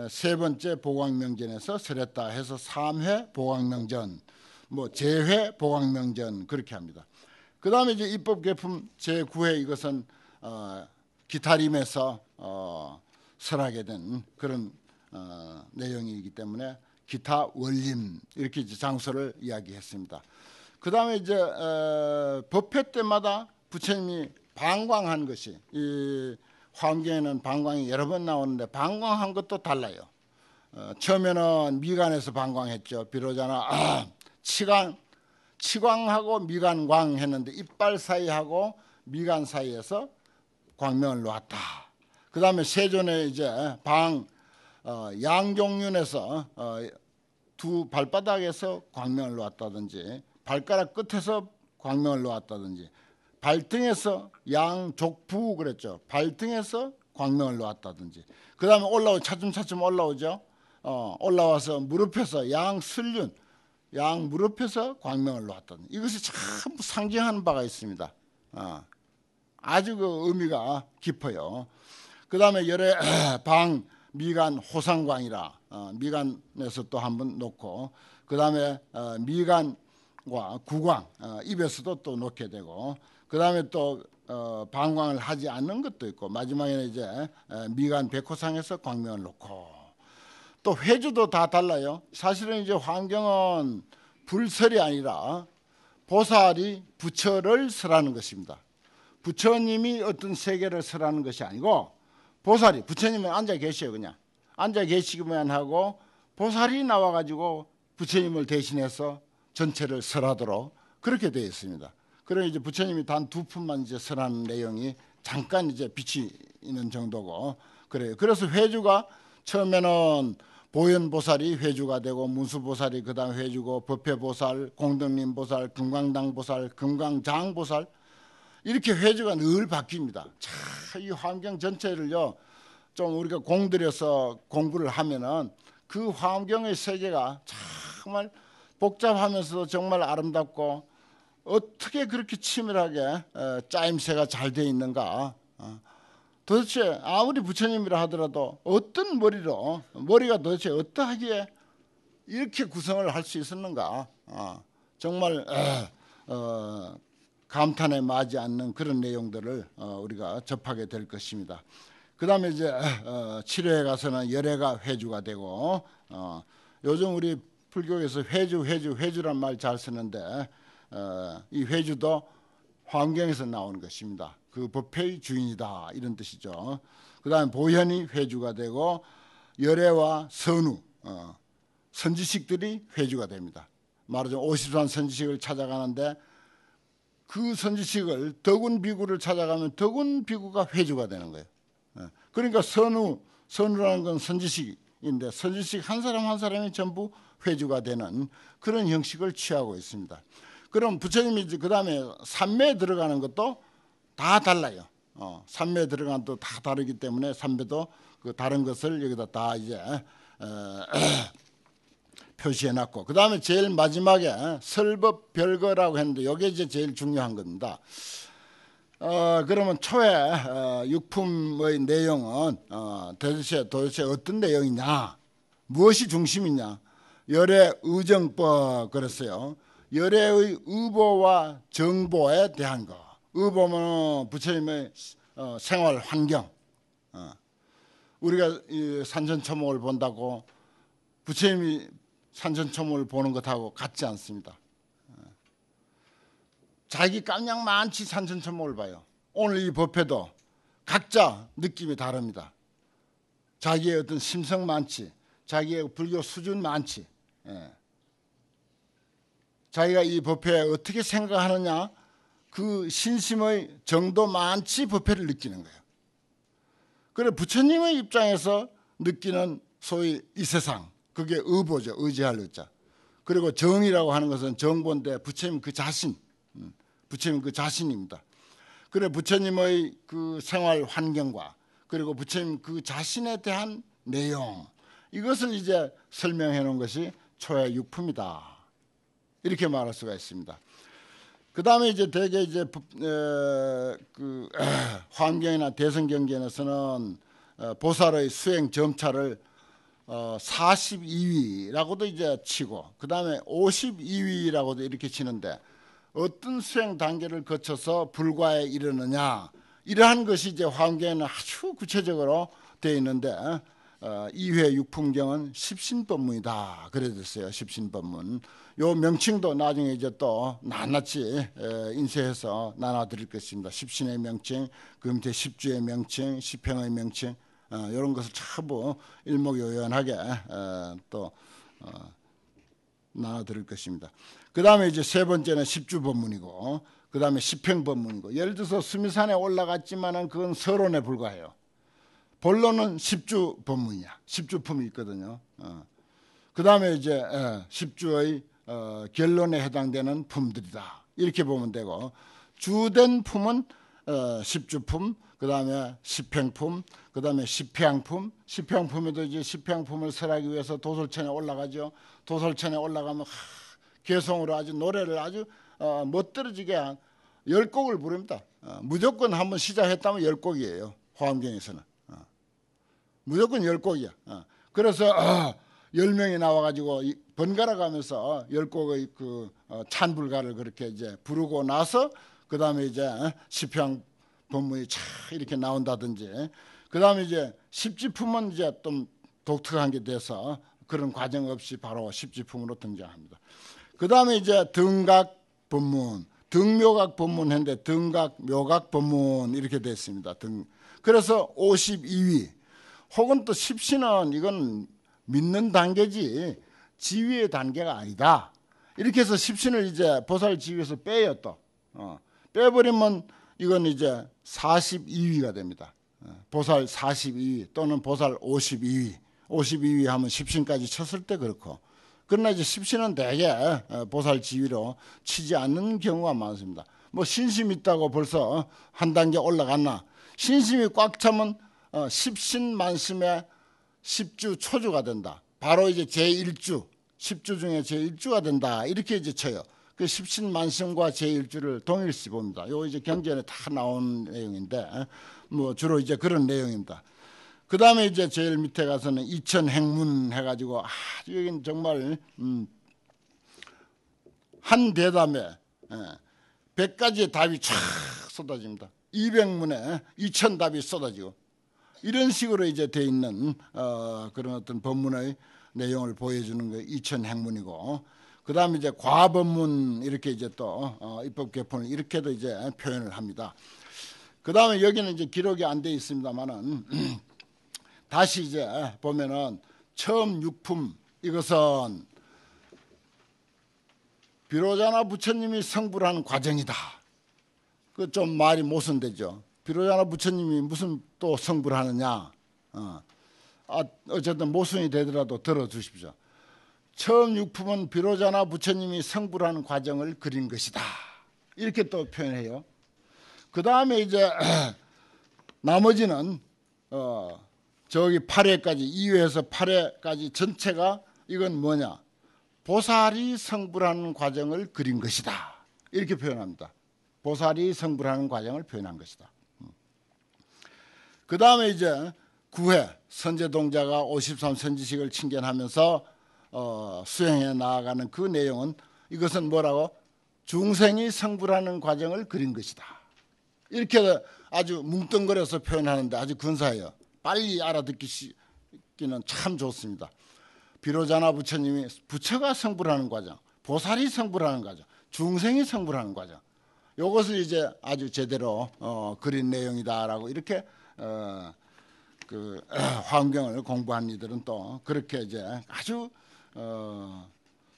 세 번째 보광명전에서 설했다 해서 3회 보광명전 뭐 재회 보광명전 그렇게 합니다. 그 다음에 이제 입법 개품 제9회 이것은 어, 기타림에서 어, 설하게 된 그런 어, 내용이기 때문에 기타 원림 이렇게 이제 장소를 이야기했습니다. 그 다음에 이제 어, 법회 때마다 부처님이 방광한 것이 이 환경에는 방광이 여러 번 나오는데 방광한 것도 달라요. 어, 처음에는 미간에서 방광했죠. 비로자나 아, 치강 치광하고 미간광 했는데 이빨 사이하고 미간 사이에서 광명을 놓았다. 그 다음에 세존에 이제 방 어, 양경륜에서 어, 두 발바닥에서 광명을 놓았다든지 발가락 끝에서 광명을 놓았다든지 발등에서 양족부 그랬죠. 발등에서 광명을 놓았다든지 그 다음에 올라오 차츰차츰 올라오죠. 어, 올라와서 무릎에서 양 슬륜 양 무릎에서 광명을 놓았다든지 이것이 참 상징하는 바가 있습니다. 어, 아주 그 의미가 깊어요. 그 다음에 열의 방 미간 호상광이라 어, 미간에서 또 한 번 놓고 그 다음에 어, 미간과 구강 어, 입에서도 또 놓게 되고 그 다음에 또 방광을 하지 않는 것도 있고 마지막에는 이제 미간 백호상에서 광명을 놓고 또 회주도 다 달라요. 사실은 이제 환경은 불설이 아니라 보살이 부처를 설하는 것입니다. 부처님이 어떤 세계를 설하는 것이 아니고 보살이 부처님은 앉아 계셔요 그냥 앉아 계시기만 하고 보살이 나와가지고 부처님을 대신해서 전체를 설하도록 그렇게 되어 있습니다. 그럼 이제 부처님이 단두 푼만 이제 설한 내용이 잠깐 이제 빛이 있는 정도고 그래요. 그래서 회주가 처음에는 보현보살이 회주가 되고 문수보살이 그다음 회주고 법회보살, 공덕림보살, 금강당보살, 금강장보살 이렇게 회주가 늘 바뀝니다. 자, 이 환경 전체를요, 좀 우리가 공들여서 공부를 하면은 그 환경의 세계가 정말 복잡하면서도 정말 아름답고 어떻게 그렇게 치밀하게 짜임새가 잘돼 있는가. 어. 도대체 아무리 부처님이라 하더라도 어떤 머리로 머리가 도대체 어떠하기에 이렇게 구성을 할 수 있었는가. 어. 정말 어, 감탄에 마지 않는 그런 내용들을 어, 우리가 접하게 될 것입니다. 그 다음에 이제 치료에 어, 가서는 열애가 회주가 되고 어, 요즘 우리 불교에서 회주 회주 회주란 말 잘 쓰는데 이 회주도 환경에서 나온 것입니다. 그 법회의 주인이다 이런 뜻이죠. 그 다음에 보현이 회주가 되고 열애와 선우 선지식들이 회주가 됩니다. 말하자면 53 선지식을 찾아가는데 그 선지식을 덕운 비구를 찾아가면 덕운 비구가 회주가 되는 거예요. 예. 그러니까 선우, 선우라는 건 선지식인데 선지식 한 사람 한 사람이 전부 회주가 되는 그런 형식을 취하고 있습니다. 그럼 부처님이 그 다음에 삼매에 들어가는 것도 다 달라요. 어, 삼매 에 들어간 또다 다르기 때문에 삼매도 그 다른 것을 여기다 다 이제 에, 표시해놨고 그 다음에 제일 마지막에 어, 설법 별거라고 했는데 이게 이제 제일 중요한 겁니다. 어, 그러면 초에 어, 육품의 내용은 어, 도대체 도대체 어떤 내용이냐 무엇이 중심이냐 열애 의정법 그랬어요. 열애의 의보와 정보에 대한 거. 의보면 부처님의 어, 생활 환경. 어. 우리가 이 산천초목을 본다고 부처님이 산천초목을 보는 것하고 같지 않습니다. 자기 깜냥 많지 산천초목을 봐요. 오늘 이 법회도 각자 느낌이 다릅니다. 자기의 어떤 심성 많지, 자기의 불교 수준 많지, 예. 자기가 이 법회에 어떻게 생각하느냐, 그 신심의 정도 많지 법회를 느끼는 거예요. 그래 부처님의 입장에서 느끼는 소위 이 세상, 그게 의보죠. 의지할 의자. 그리고 정이라고 하는 것은 정본대 부처님 그 자신, 음, 부처님 그 자신입니다. 그래 부처님의 그 생활 환경과 그리고 부처님 그 자신에 대한 내용 이것을 이제 설명해 놓은 것이 초야 육품이다. 이렇게 말할 수가 있습니다. 그 다음에 이제 대개 이제 에, 그 환경이나 대성 경계에서는 어, 보살의 수행 점차를 어 42위라고도 이제 치고 그 다음에 52위라고도 이렇게 치는데 어떤 수행 단계를 거쳐서 불과에 이르느냐 이러한 것이 이제 환경에는 아주 구체적으로 되어 있는데 어, 2회 육풍경은 십신법문이다 그래졌어요 십신법문 요 명칭도 나중에 이제 또 낱낱이 인쇄해서 나눠드릴 것입니다 십신의 명칭 그 밑에 십주의 명칭 십행의 명칭 어, 이런 것을 차부 일목요연하게 어, 또 어, 나눠드릴 것입니다. 그 다음에 이제 세 번째는 십주 법문이고 그 다음에 십행 법문이고 예를 들어서 수미산에 올라갔지만은 그건 서론에 불과해요. 본론은 십주 법문이야. 십주품이 있거든요. 어. 그 다음에 이제 예, 십주의 어, 결론에 해당되는 품들이다. 이렇게 보면 되고 주된 품은 어, 십주품, 그 다음에 식평품, 그 다음에 식평품, 식평품에도 이제 식평품을 설하기 위해서 도솔천에 올라가죠. 도솔천에 올라가면 하, 개성으로 아주 노래를 아주 어, 멋들어지게 한 열 곡을 부릅니다. 어, 무조건 한번 시작했다면 열 곡이에요. 호엄경에서는 어. 무조건 열 곡이야. 어. 그래서 어, 열 명이 나와가지고 번갈아 가면서 열 곡의 그 어, 찬불가를 그렇게 이제 부르고 나서 그 다음에 이제 시평 본문이 차 이렇게 나온다든지 그 다음에 이제 십지품은 이제 좀 독특한 게 돼서 그런 과정 없이 바로 십지품으로 등장합니다. 그 다음에 이제 등각 본문, 등묘각 본문 했는데 등각, 묘각 본문 이렇게 됐습니다. 등. 그래서 52위 혹은 또십신은 이건 믿는 단계지 지위의 단계가 아니다. 이렇게 해서 십신을 이제 보살 지위에서 빼요 또. 어. 빼버리면 이건 이제 42위가 됩니다. 어, 보살 42위 또는 보살 52위. 52위 하면 십신까지 쳤을 때 그렇고. 그러나 이제 1신은 대개 어, 보살 지위로 치지 않는 경우가 많습니다. 뭐 신심 있다고 벌써 한 단계 올라갔나. 신심이 꽉 차면 어, 십신 만심에 십주 초주가 된다. 바로 이제 제1주, 십주 중에 제1주가 된다. 이렇게 이제 쳐요. 그 십신만성과 제일주를 동일시 봅니다. 요 이제 경전에 다 나온 내용인데 어? 뭐 주로 이제 그런 내용입니다. 그 다음에 이제 제일 밑에 가서는 이천 행문 해가지고 아주 여긴 정말 음, 한 대담에 예, 가지의 답이 쫙 쏟아집니다. 200문에 2 0 답이 쏟아지고 이런 식으로 이제 돼 있는 어, 그런 어떤 법문의 내용을 보여주는 게 이천 행문이고 그다음에 이제 과법문 이렇게 이제 또 어, 어, 입법 개편을 이렇게도 이제 표현을 합니다. 그다음에 여기는 이제 기록이 안 돼 있습니다만은 다시 이제 보면은 처음 육품 이것은 비로자나 부처님이 성불는 과정이다. 그 좀 말이 모순되죠. 비로자나 부처님이 무슨 또 성불하느냐. 어. 아, 어쨌든 모순이 되더라도 들어주십시오. 처음 육품은 비로자나 부처님이 성불하는 과정을 그린 것이다. 이렇게 또 표현해요. 그 다음에 이제 나머지는 어 저기 8회까지 2회에서 8회까지 전체가 이건 뭐냐 보살이 성불하는 과정을 그린 것이다. 이렇게 표현합니다. 보살이 성불하는 과정을 표현한 것이다. 음. 그 다음에 이제 9회 선제동자가 53선지식을 칭견하면서 어, 수행해 나아가는 그 내용은 이것은 뭐라고 중생이 성불하는 과정을 그린 것이다. 이렇게 아주 뭉뚱거려서 표현하는데 아주 근사해요. 빨리 알아듣기는 참 좋습니다. 비로자나 부처님이 부처가 성불하는 과정, 보살이 성불하는 과정, 중생이 성불하는 과정. 이것을 이제 아주 제대로 어, 그린 내용이다라고 이렇게 어, 그 환경을 공부한 이들은 또 그렇게 이제 아주 어,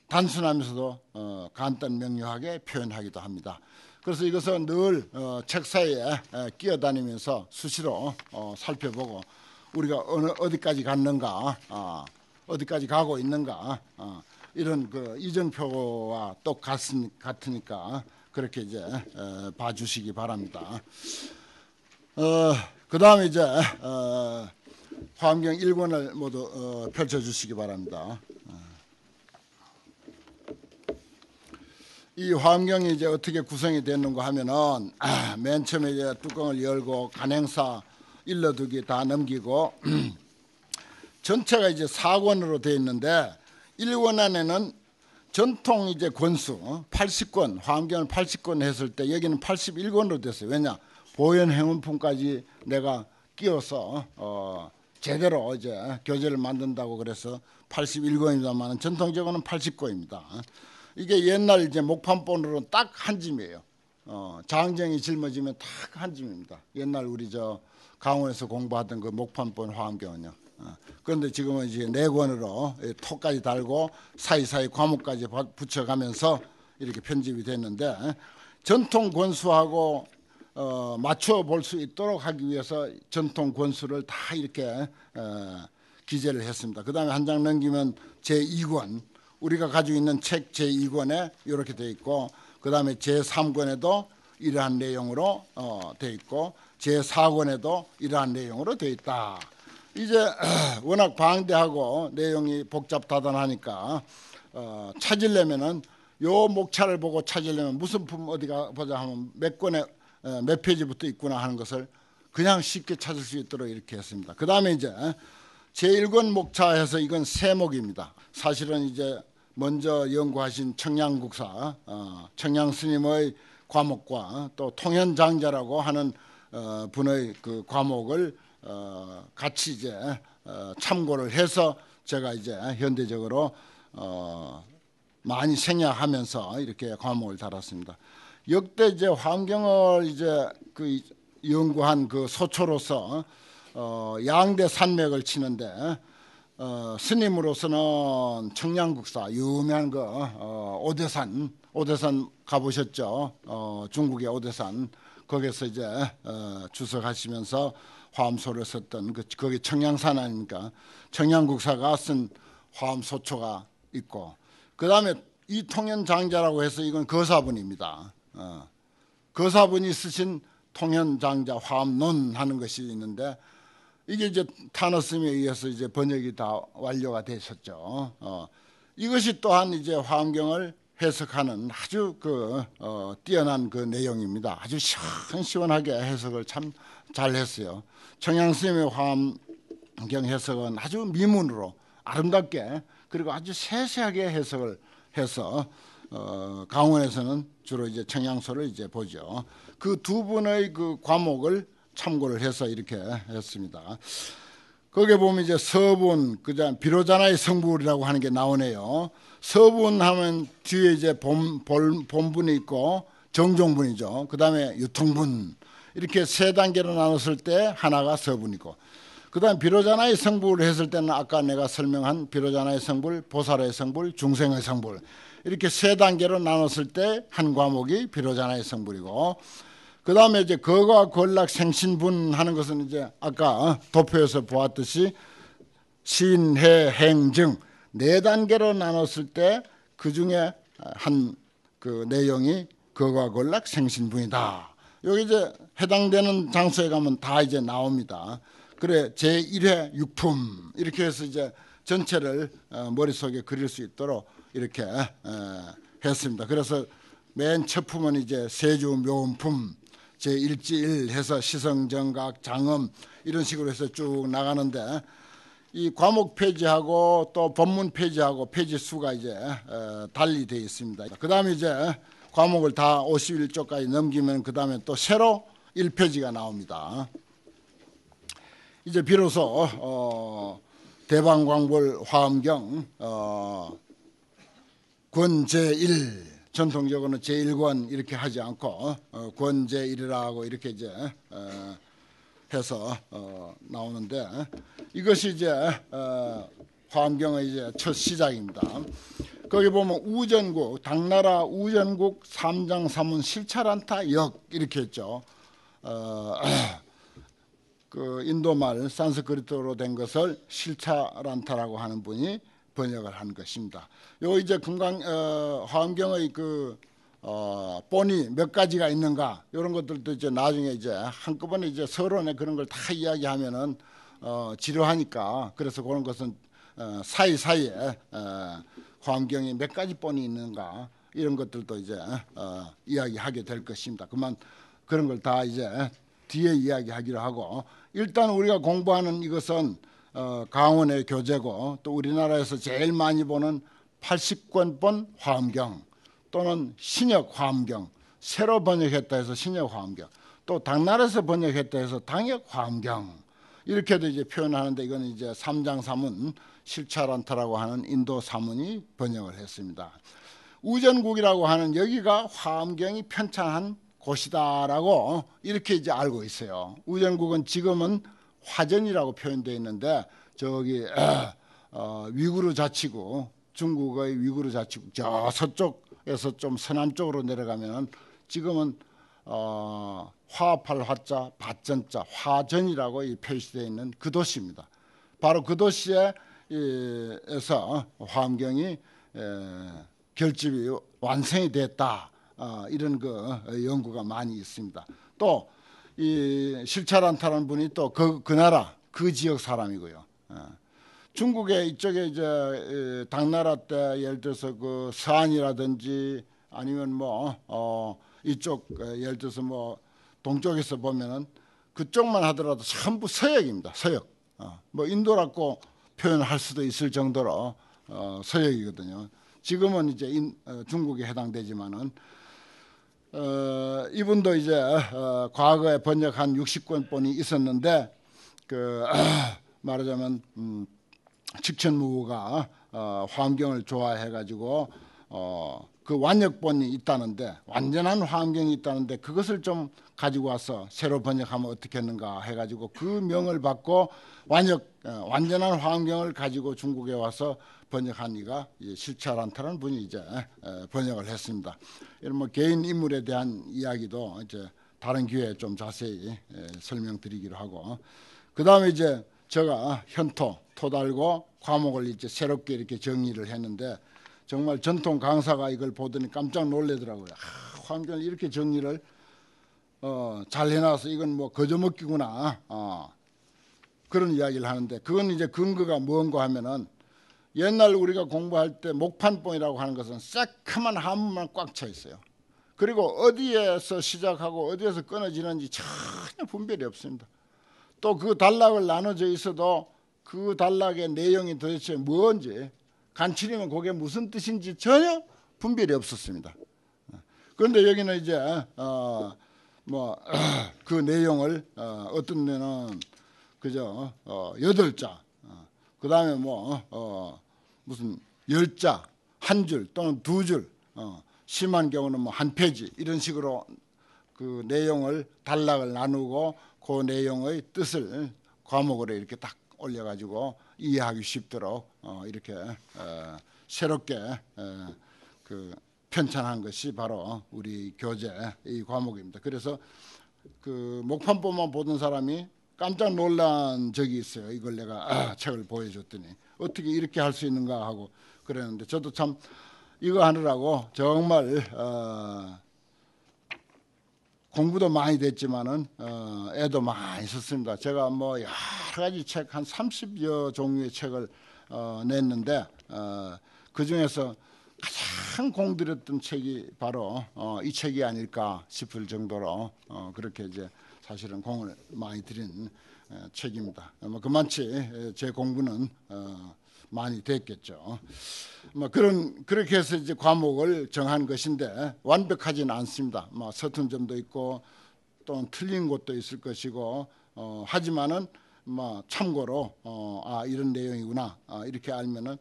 단순하면서도 어, 간단 명료하게 표현하기도 합니다. 그래서 이것은 늘 어, 책사에 끼어다니면서 수시로 어, 살펴보고 우리가 어느 어디까지 갔는가, 어, 어디까지 가고 있는가 어, 이런 그 이정표와 똑같으니까 그렇게 이제 에, 봐주시기 바랍니다. 어, 그 다음에 이제 어, 화엄경 1권을 모두 어, 펼쳐주시기 바랍니다. 이 환경이 이제 어떻게 구성이 됐는가 하면은 아, 맨 처음에 이제 뚜껑을 열고 간행사 일러두기 다 넘기고 전체가 이제 사권으로 돼 있는데 일권 안에는 전통 이제 권수 80권 어? 환경을 80권 했을 때 여기는 81권으로 됐어요. 왜냐 보현 행운품까지 내가 끼워서 어 제대로 이제 교재를 만든다고 그래서 8 1권이니다만 전통적으로는 80권입니다. 이게 옛날 이제 목판본으로는 딱한 짐이에요. 어, 장쟁이 짊어지면 딱 한 짐입니다. 옛날 우리 저 강원에서 공부하던 그 목판본 화엄경은요. 어, 그런데 지금은 이제 네 권으로 턱까지 달고 사이사이 과목까지 붙여가면서 이렇게 편집이 됐는데 어, 전통 권수하고 어, 맞춰 볼 수 있도록 하기 위해서 전통 권수를 다 이렇게 어, 기재를 했습니다. 그 다음에 한 장 넘기면 제 2권 우리가 가지고 있는 책 제2권에 이렇게 돼 있고 그 다음에 제3권에도 이러한 내용으로 어, 돼 있고 제4권에도 이러한 내용으로 돼 있다. 이제 워낙 방대하고 내용이 복잡다단하니까 어, 찾으려면은 요 목차를 보고 찾으려면 무슨 품 어디가 보자 하면 몇 권에 어, 몇 페이지부터 있구나 하는 것을 그냥 쉽게 찾을 수 있도록 이렇게 했습니다. 그 다음에 이제 제1권 목차에서 이건 세목입니다. 사실은 이제 먼저 연구하신 청양국사청양 어, 스님의 과목과 또 통현장자라고 하는 어, 분의 그 과목을 어, 같이 이제 참고를 해서 제가 이제 현대적으로 많이 생략하면서 이렇게 과목을 달았습니다. 역대 이제 환경을 이제 그 연구한 그 소초로서 양대 산맥을 치는데 어, 스님으로서는 청양국사 유명한 거 어, 어, 오대산 오대산 가보셨죠? 어, 중국의 오대산 거기서 이제 어, 주석하시면서 화엄소를 썼던 그 거기 청양산 아닙니까? 청양국사가쓴 화엄소초가 있고 그 다음에 이 통현장자라고 해서 이건 거사분입니다. 어, 거사분이 쓰신 통현장자 화엄론 하는 것이 있는데 이게 이제 타노스에 의해서 이제 번역이 다 완료가 되셨죠. 어, 이것이 또한 이제 환경을 해석하는 아주 그 어, 뛰어난 그 내용입니다. 아주 시원시원하게 해석을 참 잘했어요. 청양 스님의 환경 해석은 아주 미문으로 아름답게 그리고 아주 세세하게 해석을 해서 어, 강원에서는 주로 이제 청양서를 이제 보죠. 그 두 분의 그 과목을 참고를 해서 이렇게 했습니다. 거기에 보면 이제 서분, 그자 비로자나의 성불이라고 하는 게 나오네요. 서분 하면 뒤에 이제 본, 본분이 있고 정종분이죠. 그 다음에 유통분. 이렇게 세 단계로 나눴을 때 하나가 서분이고 그 다음 비로자나의 성불을 했을 때는 아까 내가 설명한 비로자나의 성불, 보살의 성불, 중생의 성불 이렇게 세 단계로 나눴을 때 한 과목이 비로자나의 성불이고 그 다음에 이제 거과 권락 생신분 하는 것은 이제 아까 어, 도표에서 보았듯이 신해 행증 네 단계로 나눴을 때 그 중에 한 그 내용이 거과 권락 생신분이다. 여기 이제 해당되는 장소에 가면 다 이제 나옵니다. 그래 제1회 육품 이렇게 해서 이제 전체를 어, 머릿속에 그릴 수 있도록 이렇게 어, 했습니다. 그래서 맨첫 품은 이제 세주 묘음품 제1지1 해서 시성정각 장음 이런 식으로 해서 쭉 나가는데 이 과목 폐지하고 또법문 폐지하고 폐지 수가 이제 어, 달리 되어 있습니다. 그 다음에 이제 과목을 다 51쪽까지 넘기면 그 다음에 또 새로 1페이지가 나옵니다. 이제 비로소 어, 대방광불 화엄경 어, 권 제1 전통적으로는 제1권 이렇게 하지 않고 어, 어 권제 1이라고 이렇게 이제 어, 해서 어, 나오는데 이것이 이제 어, 화엄경의 이제 첫 시작입니다. 거기 보면 우전국 당나라 우전국 삼장 삼문 실찰한타 역 이렇게 했죠. 어, 그 인도말 산스크리트로 된 것을 실차란타라고 하는 분이 번역을 한 것입니다. 요 이제 금강 어, 화엄경의 그 어, 본이 몇 가지가 있는가 이런 것들도 이제 나중에 이제 한꺼번에 이제 서론에 그런 걸 다 이야기하면은 어, 지루하니까 그래서 그런 것은 어, 사이 사이에 어, 화엄경이 몇 가지 본이 있는가 이런 것들도 이제 어, 이야기하게 될 것입니다. 그만 그런 걸 다 이제 뒤에 이야기하기로 하고 일단 우리가 공부하는 이것은 어, 강원의 교재고 또 우리나라에서 제일 많이 보는 80권 본 화엄경 또는 신역 화엄경 새로 번역했다 해서 신역 화엄경 또 당나라에서 번역했다 해서 당역 화엄경 이렇게도 이제 표현하는데 이건 이제 3장3문 실차란타라고 하는 인도 사문이 번역을 했습니다. 우전국이라고 하는 여기가 화엄경이 편찬한 곳이다라고 이렇게 이제 알고 있어요. 우전국은 지금은 화전이라고 표현되어 있는데 저기 어, 위구르 자치구 중국의 위구르 자치구 저 서쪽에서 좀 서남쪽으로 내려가면 지금은 어, 화합할 화자 밭전자 화전이라고 이 표시되어 있는 그 도시입니다. 바로 그 도시에 에서 화엄경이 에, 결집이 완성이 됐다 어, 이런 그 연구가 많이 있습니다. 또이 실차란타라는 분이 또그그 그 나라 그 지역 사람이고요. 예. 중국의 이쪽에 이제 당나라 때 예를 들어서 그 서안이라든지 아니면 뭐 어, 이쪽 예를 들어서 뭐 동쪽에서 보면은 그쪽만 하더라도 전부 서역입니다. 서역. 어, 뭐 인도라고 표현할 수도 있을 정도로 어, 서역이거든요. 지금은 이제 인, 어, 중국에 해당되지만은 어, 이분도 이제 어, 어 과거에 번역한 60권 본이 있었는데 그 어, 말하자면 음, 직천무가 어, 환경을 좋아해가지고 어, 그 완역본이 있다는데 완전한 환경이 있다는데 그것을 좀 가지고 와서 새로 번역하면 어떻겠는가 해가지고 그 명을 받고 완역 어, 완전한 환경을 가지고 중국에 와서 번역한 이가 실차란타는 분이 이제 번역을 했습니다. 이런 뭐 개인 인물에 대한 이야기도 이제 다른 기회에 좀 자세히 설명드리기로 하고 그 다음에 이제 제가 현토 토달고 과목을 이제 새롭게 이렇게 정리를 했는데 정말 전통 강사가 이걸 보더니 깜짝 놀래더라고요. 아, 환경을 이렇게 정리를 어, 잘 해놔서 이건 뭐 거저먹기구나. 어, 그런 이야기를 하는데 그건 이제 근거가 뭔가 하면은 옛날 우리가 공부할 때 목판봉이라고 하는 것은 새카만 한문만 꽉 차 있어요. 그리고 어디에서 시작하고 어디에서 끊어지는지 전혀 분별이 없습니다. 또 그 단락을 나눠져 있어도 그 단락의 내용이 도대체 뭔지 간추리면 그게 무슨 뜻인지 전혀 분별이 없었습니다. 그런데 여기는 이제 어, 뭐그 내용을 어, 떤 데는 그저 어, 여덟 자, 어, 그 다음에 뭐 어, 무슨 열 자, 한 줄 또는 두 줄, 심한 경우는 뭐 한 페이지 이런 식으로 그 내용을 단락을 나누고 그 내용의 뜻을 과목으로 이렇게 딱 올려가지고 이해하기 쉽도록 어, 이렇게 어, 새롭게 어, 그 편찬한 것이 바로 우리 교재 이 과목입니다. 그래서 그 목판본만 보던 사람이 깜짝 놀란 적이 있어요. 이걸 내가 아, 책을 보여줬더니 어떻게 이렇게 할 수 있는가 하고 그랬는데 저도 참 이거 하느라고 정말 어, 공부도 많이 됐지만은 어, 애도 많이 썼습니다. 제가 뭐 여러 가지 책 한 30여 종류의 책을 어, 냈는데 어, 그 중에서 가장 공들였던 책이 바로 어, 이 책이 아닐까 싶을 정도로 어, 그렇게 이제 사실은 공을 많이 들인 어, 책입니다. 뭐 그만치 제 공부는 어, 많이 됐겠죠. 뭐 그런 그렇게 해서 이제 과목을 정한 것인데 완벽하지는 않습니다. 뭐 서툰 점도 있고 또 틀린 것도 있을 것이고 어, 하지만은 뭐 참고로 어, 아 이런 내용이구나 아, 이렇게 알면은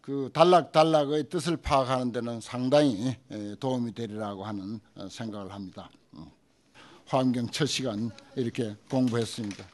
그 달락달락의 뜻을 파악하는 데는 상당히 에, 예, 도움이 되리라고 하는 어, 생각을 합니다. 어. 화엄경 첫 시간 이렇게 공부했습니다.